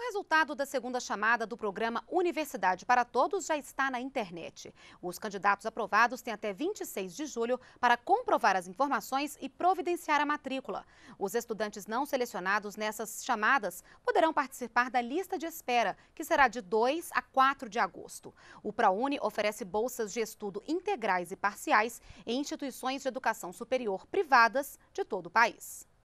O resultado da segunda chamada do programa Universidade para Todos já está na internet. Os candidatos aprovados têm até 26 de julho para comprovar as informações e providenciar a matrícula. Os estudantes não selecionados nessas chamadas poderão participar da lista de espera, que será de 2 a 4 de agosto. O ProUni oferece bolsas de estudo integrais e parciais em instituições de educação superior privadas de todo o país.